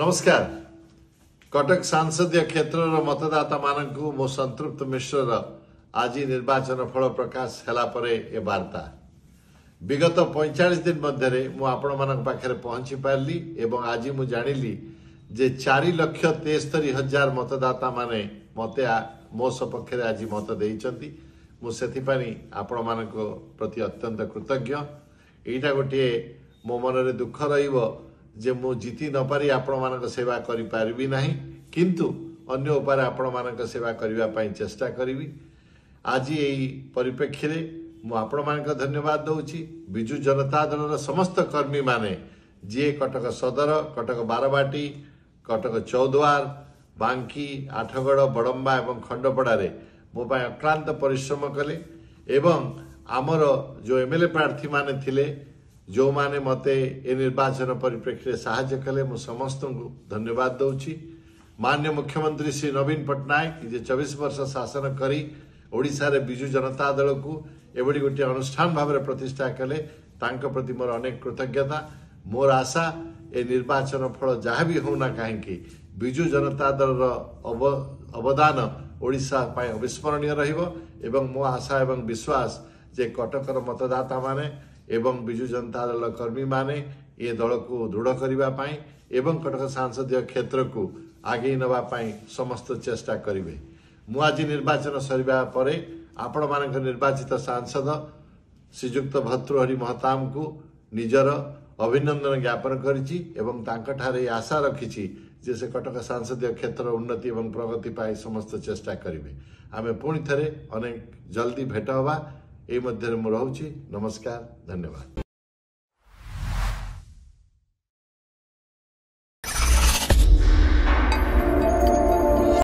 ନମସ୍କାର କଟକ ସାଂସଦୀୟ କ୍ଷେତ୍ରର ମତଦାତାମାନଙ୍କୁ ମୋ ସନ୍ତୃପ୍ତ ମିଶ୍ରର ଆଜି ନିର୍ବାଚନ ଫଳ ପ୍ରକାଶ ହେଲା ପରେ ଏ ବାର୍ତ୍ତା ବିଗତ ପଇଁଚାଳିଶ ଦିନ ମଧ୍ୟରେ ମୁଁ ଆପଣମାନଙ୍କ ପାଖରେ ପହଞ୍ଚି ପାରିଲି ଏବଂ ଆଜି ମୁଁ ଜାଣିଲି ଯେ ଚାରି ଲକ୍ଷ ତେସ୍ତରି ହଜାର ମତଦାତାମାନେ ମୋତେ ମୋ ସପକ୍ଷରେ ଆଜି ମତ ଦେଇଛନ୍ତି ମୁଁ ସେଥିପାଇଁ ଆପଣମାନଙ୍କ ପ୍ରତି ଅତ୍ୟନ୍ତ କୃତଜ୍ଞ ଏଇଟା ଗୋଟିଏ ମୋ ମନରେ ଦୁଃଖ ରହିବ ଯେ ମୁଁ ଜିତି ନ ପାରି ଆପଣମାନଙ୍କ ସେବା କରିପାରିବି ନାହିଁ କିନ୍ତୁ ଅନ୍ୟ ଉପାୟରେ ଆପଣମାନଙ୍କ ସେବା କରିବା ପାଇଁ ଚେଷ୍ଟା କରିବି ଆଜି ଏହି ପରିପ୍ରେକ୍ଷୀରେ ମୁଁ ଆପଣମାନଙ୍କ ଧନ୍ୟବାଦ ଦେଉଛି ବିଜୁ ଜନତା ଦଳର ସମସ୍ତ କର୍ମୀମାନେ ଯିଏ କଟକ ସଦର କଟକ ବାରବାଟୀ କଟକ ଚୌଦ୍ୱାର ବାଙ୍କି ଆଠଗଡ଼ ବଡ଼ମ୍ବା ଏବଂ ଖଣ୍ଡପଡ଼ାରେ ମୋ ପାଇଁ ଅକ୍ଲାନ୍ତ ପରିଶ୍ରମ କଲେ ଏବଂ ଆମର ଯେଉଁ ଏମ୍ ଏଲ୍ ଏ ପ୍ରାର୍ଥୀମାନେ ଥିଲେ ଯେଉଁମାନେ ମୋତେ ଏ ନିର୍ବାଚନ ପରିପ୍ରେକ୍ଷୀରେ ସାହାଯ୍ୟ କଲେ ମୁଁ ସମସ୍ତଙ୍କୁ ଧନ୍ୟବାଦ ଦେଉଛି ମାନ୍ୟ ମୁଖ୍ୟମନ୍ତ୍ରୀ ଶ୍ରୀ ନବୀନ ପଟ୍ଟନାୟକ ଯେ ଚବିଶ ବର୍ଷ ଶାସନ କରି ଓଡ଼ିଶାରେ ବିଜୁ ଜନତା ଦଳକୁ ଏଭଳି ଗୋଟିଏ ଅନୁଷ୍ଠାନ ଭାବରେ ପ୍ରତିଷ୍ଠା କଲେ ତାଙ୍କ ପ୍ରତି ମୋର ଅନେକ କୃତଜ୍ଞତା ମୋର ଆଶା ଏ ନିର୍ବାଚନ ଫଳ ଯାହା ବି ହେଉନା କାହିଁକି ବିଜୁ ଜନତା ଦଳର ଅବଦାନ ଓଡ଼ିଶା ପାଇଁ ଅବିସ୍ମରଣୀୟ ରହିବ ଏବଂ ମୋ ଆଶା ଏବଂ ବିଶ୍ୱାସ ଯେ କଟକର ମତଦାତାମାନେ ଏବଂ ବିଜୁ ଜନତା ଦଳ କର୍ମୀମାନେ ଏ ଦଳକୁ ଦୃଢ଼ କରିବା ପାଇଁ ଏବଂ କଟକ ସାଂସଦୀୟ କ୍ଷେତ୍ରକୁ ଆଗେଇ ନେବା ପାଇଁ ସମସ୍ତ ଚେଷ୍ଟା କରିବେ ମୁଁ ଆଜି ନିର୍ବାଚନ ସରିବା ପରେ ଆପଣମାନଙ୍କ ନିର୍ବାଚିତ ସାଂସଦ ଶ୍ରୀଯୁକ୍ତ ଭର୍ତ୍ତୃହରି ମହତାବଙ୍କୁ ନିଜର ଅଭିନନ୍ଦନ ଜ୍ଞାପନ କରିଛି ଏବଂ ତାଙ୍କଠାରେ ଆଶା ରଖିଛି ଯେ ସେ କଟକ ସାଂସଦୀୟ କ୍ଷେତ୍ରର ଉନ୍ନତି ଏବଂ ପ୍ରଗତି ପାଇଁ ସମସ୍ତ ଚେଷ୍ଟା କରିବେ ଆମେ ପୁଣି ଥରେ ଅନେକ ଜଲ୍ଦି ଭେଟ ହେବା এই মধ্যে মু রহুছি নমস্কার ধন্যবাদ